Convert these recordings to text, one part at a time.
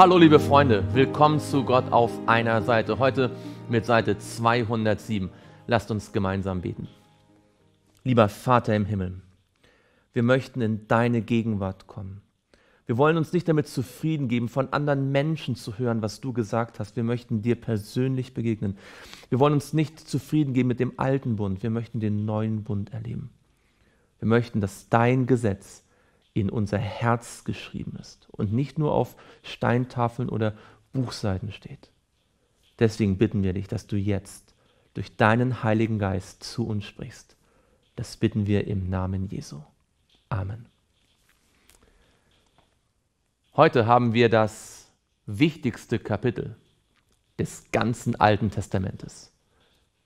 Hallo liebe Freunde, willkommen zu Gott auf einer Seite. Heute mit Seite 207. Lasst uns gemeinsam beten. Lieber Vater im Himmel, wir möchten in deine Gegenwart kommen. Wir wollen uns nicht damit zufrieden geben, von anderen Menschen zu hören, was du gesagt hast. Wir möchten dir persönlich begegnen. Wir wollen uns nicht zufrieden geben mit dem alten Bund. Wir möchten den neuen Bund erleben. Wir möchten, dass dein Gesetz in unser Herz geschrieben ist und nicht nur auf Steintafeln oder Buchseiten steht. Deswegen bitten wir dich, dass du jetzt durch deinen Heiligen Geist zu uns sprichst. Das bitten wir im Namen Jesu. Amen. Heute haben wir das wichtigste Kapitel des ganzen Alten Testamentes.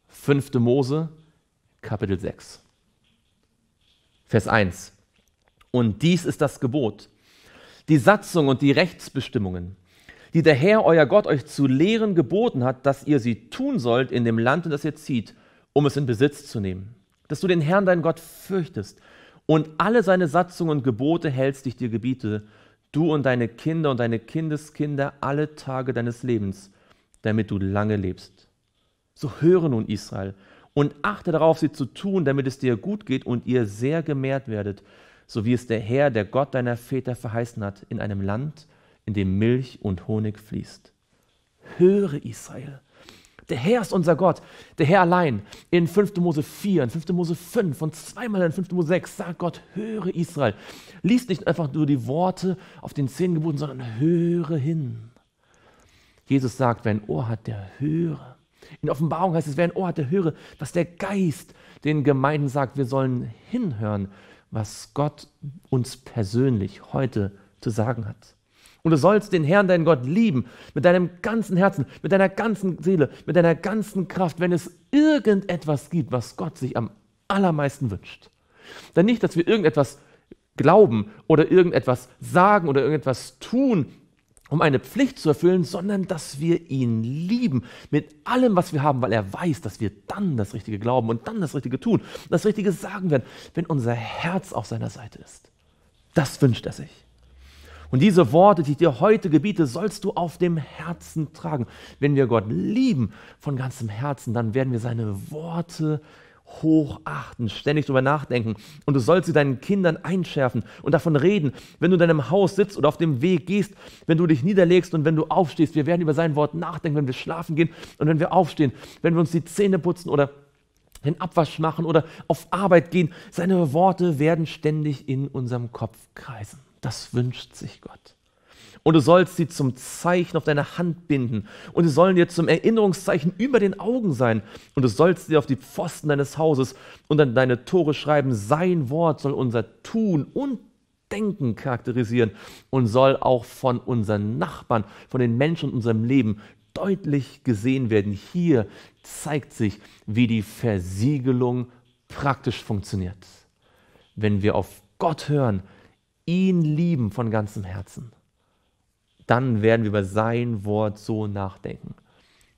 5. Mose, Kapitel 6. Vers 1. Und dies ist das Gebot, die Satzung und die Rechtsbestimmungen, die der Herr, euer Gott, euch zu lehren geboten hat, dass ihr sie tun sollt in dem Land, in das ihr zieht, um es in Besitz zu nehmen. Dass du den Herrn, deinen Gott, fürchtest und alle seine Satzungen und Gebote hältst, die ich dir gebiete, du und deine Kinder und deine Kindeskinder alle Tage deines Lebens, damit du lange lebst. So höre nun Israel und achte darauf, sie zu tun, damit es dir gut geht und ihr sehr gemehrt werdet so wie es der Herr, der Gott deiner Väter verheißen hat, in einem Land, in dem Milch und Honig fließt. Höre Israel. Der Herr ist unser Gott, der Herr allein. In 5. Mose 4, in 5. Mose 5 und zweimal in 5. Mose 6 sagt Gott, höre Israel. Lies nicht einfach nur die Worte auf den zehn Geboten, sondern höre hin. Jesus sagt, wer ein Ohr hat, der höre. In Offenbarung heißt es, wer ein Ohr hat, der höre, was der Geist den Gemeinden sagt, wir sollen hinhören was Gott uns persönlich heute zu sagen hat. Und du sollst den Herrn, deinen Gott, lieben, mit deinem ganzen Herzen, mit deiner ganzen Seele, mit deiner ganzen Kraft, wenn es irgendetwas gibt, was Gott sich am allermeisten wünscht. Denn nicht, dass wir irgendetwas glauben oder irgendetwas sagen oder irgendetwas tun, um eine Pflicht zu erfüllen, sondern dass wir ihn lieben mit allem, was wir haben, weil er weiß, dass wir dann das Richtige glauben und dann das Richtige tun, das Richtige sagen werden, wenn unser Herz auf seiner Seite ist. Das wünscht er sich. Und diese Worte, die ich dir heute gebiete, sollst du auf dem Herzen tragen. Wenn wir Gott lieben von ganzem Herzen, dann werden wir seine Worte hochachten, ständig darüber nachdenken. Und du sollst sie deinen Kindern einschärfen und davon reden, wenn du in deinem Haus sitzt oder auf dem Weg gehst, wenn du dich niederlegst und wenn du aufstehst. Wir werden über sein Wort nachdenken, wenn wir schlafen gehen und wenn wir aufstehen, wenn wir uns die Zähne putzen oder den Abwasch machen oder auf Arbeit gehen. Seine Worte werden ständig in unserem Kopf kreisen. Das wünscht sich Gott. Und du sollst sie zum Zeichen auf deiner Hand binden. Und sie sollen dir zum Erinnerungszeichen über den Augen sein. Und du sollst sie auf die Pfosten deines Hauses und an deine Tore schreiben. Sein Wort soll unser Tun und Denken charakterisieren und soll auch von unseren Nachbarn, von den Menschen in unserem Leben deutlich gesehen werden. Hier zeigt sich, wie die Versiegelung praktisch funktioniert. Wenn wir auf Gott hören, ihn lieben von ganzem Herzen dann werden wir über sein Wort so nachdenken,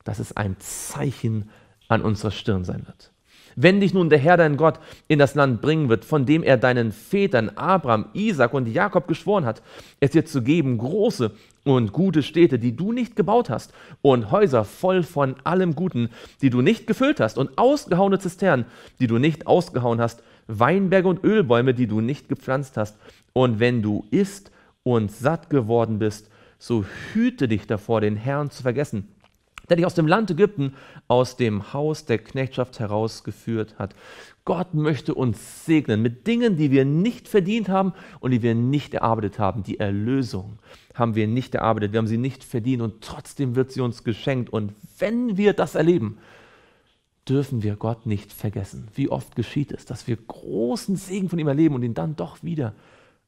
dass es ein Zeichen an unserer Stirn sein wird. Wenn dich nun der Herr dein Gott in das Land bringen wird, von dem er deinen Vätern Abraham, Isaac und Jakob geschworen hat, es dir zu geben, große und gute Städte, die du nicht gebaut hast, und Häuser voll von allem Guten, die du nicht gefüllt hast, und ausgehauene Zisternen, die du nicht ausgehauen hast, Weinberge und Ölbäume, die du nicht gepflanzt hast, und wenn du isst und satt geworden bist, so hüte dich davor, den Herrn zu vergessen, der dich aus dem Land Ägypten, aus dem Haus der Knechtschaft herausgeführt hat. Gott möchte uns segnen mit Dingen, die wir nicht verdient haben und die wir nicht erarbeitet haben. Die Erlösung haben wir nicht erarbeitet, wir haben sie nicht verdient und trotzdem wird sie uns geschenkt. Und wenn wir das erleben, dürfen wir Gott nicht vergessen. Wie oft geschieht es, dass wir großen Segen von ihm erleben und ihn dann doch wieder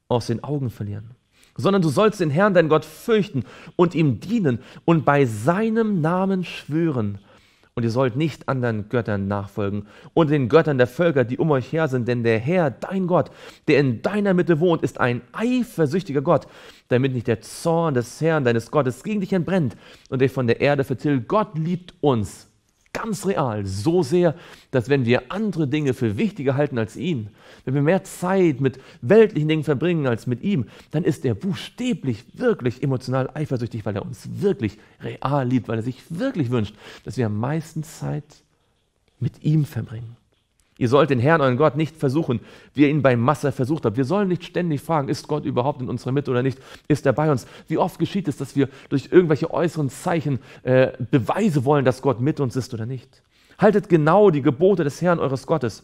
aus den Augen verlieren sondern du sollst den Herrn, dein Gott, fürchten und ihm dienen und bei seinem Namen schwören. Und ihr sollt nicht anderen Göttern nachfolgen und den Göttern der Völker, die um euch her sind, denn der Herr, dein Gott, der in deiner Mitte wohnt, ist ein eifersüchtiger Gott, damit nicht der Zorn des Herrn, deines Gottes, gegen dich entbrennt und dich von der Erde vertilgt. Gott liebt uns ganz real, so sehr, dass wenn wir andere Dinge für wichtiger halten als ihn, wenn wir mehr Zeit mit weltlichen Dingen verbringen als mit ihm, dann ist er buchstäblich wirklich emotional eifersüchtig, weil er uns wirklich real liebt, weil er sich wirklich wünscht, dass wir am meisten Zeit mit ihm verbringen. Ihr sollt den Herrn, euren Gott, nicht versuchen, wie ihr ihn bei Masse versucht habt. Wir sollen nicht ständig fragen, ist Gott überhaupt in unserer Mitte oder nicht? Ist er bei uns? Wie oft geschieht es, dass wir durch irgendwelche äußeren Zeichen äh, Beweise wollen, dass Gott mit uns ist oder nicht? Haltet genau die Gebote des Herrn, eures Gottes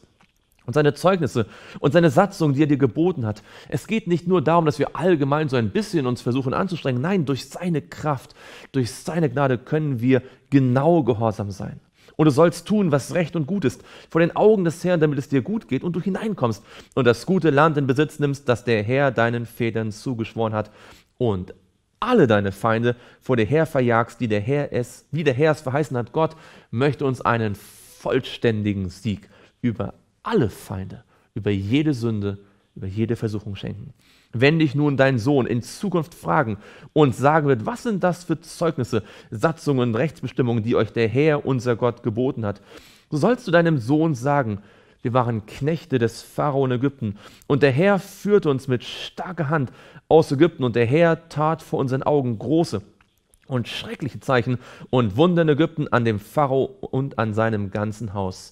und seine Zeugnisse und seine Satzung, die er dir geboten hat. Es geht nicht nur darum, dass wir allgemein so ein bisschen uns versuchen anzustrengen. Nein, durch seine Kraft, durch seine Gnade können wir genau gehorsam sein. Und du sollst tun, was recht und gut ist, vor den Augen des Herrn, damit es dir gut geht und du hineinkommst und das gute Land in Besitz nimmst, das der Herr deinen Vätern zugeschworen hat und alle deine Feinde vor dir her verjagst, die der Herr es, wie der Herr es verheißen hat. Gott möchte uns einen vollständigen Sieg über alle Feinde, über jede Sünde über jede Versuchung schenken. Wenn dich nun dein Sohn in Zukunft fragen und sagen wird, was sind das für Zeugnisse, Satzungen, Rechtsbestimmungen, die euch der Herr, unser Gott, geboten hat, so sollst du deinem Sohn sagen, wir waren Knechte des Pharao in Ägypten und der Herr führte uns mit starker Hand aus Ägypten und der Herr tat vor unseren Augen große und schreckliche Zeichen und Wunder in Ägypten an dem Pharao und an seinem ganzen Haus.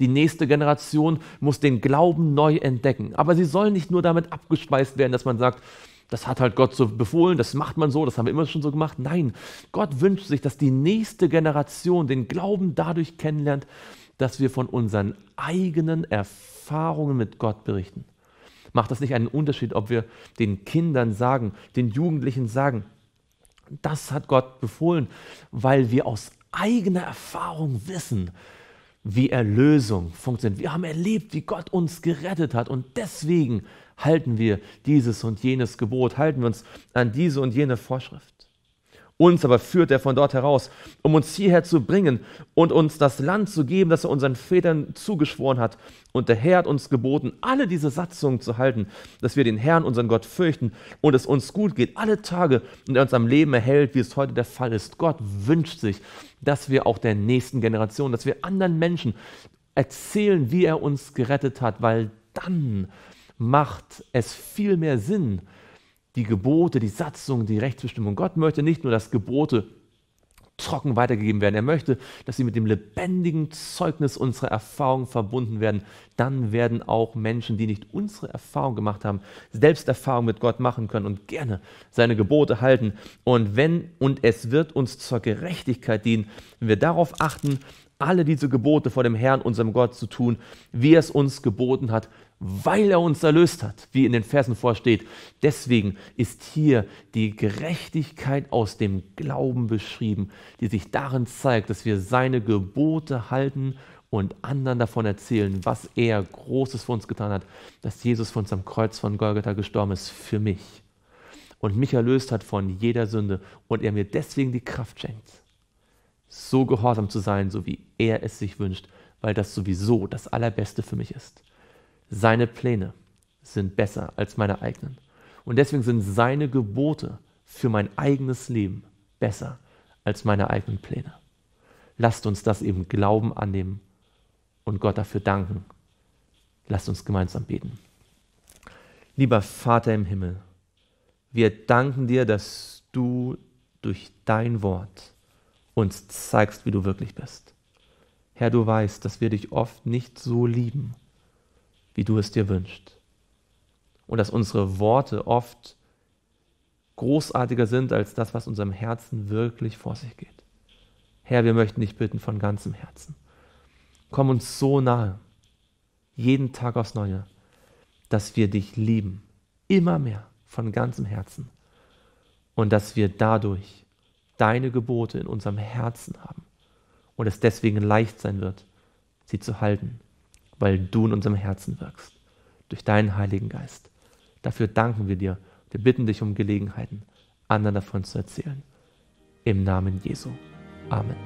Die nächste Generation muss den Glauben neu entdecken. Aber sie soll nicht nur damit abgespeist werden, dass man sagt, das hat halt Gott so befohlen, das macht man so, das haben wir immer schon so gemacht. Nein, Gott wünscht sich, dass die nächste Generation den Glauben dadurch kennenlernt, dass wir von unseren eigenen Erfahrungen mit Gott berichten. Macht das nicht einen Unterschied, ob wir den Kindern sagen, den Jugendlichen sagen, das hat Gott befohlen, weil wir aus eigener Erfahrung wissen, wie Erlösung funktioniert. Wir haben erlebt, wie Gott uns gerettet hat und deswegen halten wir dieses und jenes Gebot, halten wir uns an diese und jene Vorschrift. Uns aber führt er von dort heraus, um uns hierher zu bringen und uns das Land zu geben, das er unseren Vätern zugeschworen hat. Und der Herr hat uns geboten, alle diese Satzungen zu halten, dass wir den Herrn, unseren Gott, fürchten und es uns gut geht, alle Tage und er uns am Leben erhält, wie es heute der Fall ist. Gott wünscht sich, dass wir auch der nächsten Generation, dass wir anderen Menschen erzählen, wie er uns gerettet hat, weil dann macht es viel mehr Sinn, die Gebote, die Satzung, die Rechtsbestimmung. Gott möchte nicht nur, dass Gebote trocken weitergegeben werden. Er möchte, dass sie mit dem lebendigen Zeugnis unserer Erfahrung verbunden werden. Dann werden auch Menschen, die nicht unsere Erfahrung gemacht haben, selbst Erfahrung mit Gott machen können und gerne seine Gebote halten. Und wenn und es wird uns zur Gerechtigkeit dienen, wenn wir darauf achten, alle diese Gebote vor dem Herrn, unserem Gott, zu tun, wie er es uns geboten hat, weil er uns erlöst hat, wie in den Versen vorsteht. Deswegen ist hier die Gerechtigkeit aus dem Glauben beschrieben, die sich darin zeigt, dass wir seine Gebote halten und anderen davon erzählen, was er Großes für uns getan hat, dass Jesus von uns am Kreuz von Golgatha gestorben ist für mich und mich erlöst hat von jeder Sünde und er mir deswegen die Kraft schenkt, so gehorsam zu sein, so wie er es sich wünscht, weil das sowieso das Allerbeste für mich ist. Seine Pläne sind besser als meine eigenen. Und deswegen sind seine Gebote für mein eigenes Leben besser als meine eigenen Pläne. Lasst uns das eben Glauben annehmen und Gott dafür danken. Lasst uns gemeinsam beten. Lieber Vater im Himmel, wir danken dir, dass du durch dein Wort uns zeigst, wie du wirklich bist. Herr, du weißt, dass wir dich oft nicht so lieben, wie du es dir wünschst. Und dass unsere Worte oft großartiger sind als das, was unserem Herzen wirklich vor sich geht. Herr, wir möchten dich bitten von ganzem Herzen. Komm uns so nahe, jeden Tag aufs Neue, dass wir dich lieben, immer mehr von ganzem Herzen. Und dass wir dadurch deine Gebote in unserem Herzen haben und es deswegen leicht sein wird, sie zu halten weil du in unserem Herzen wirkst, durch deinen Heiligen Geist. Dafür danken wir dir. Wir bitten dich um Gelegenheiten, anderen davon zu erzählen. Im Namen Jesu. Amen.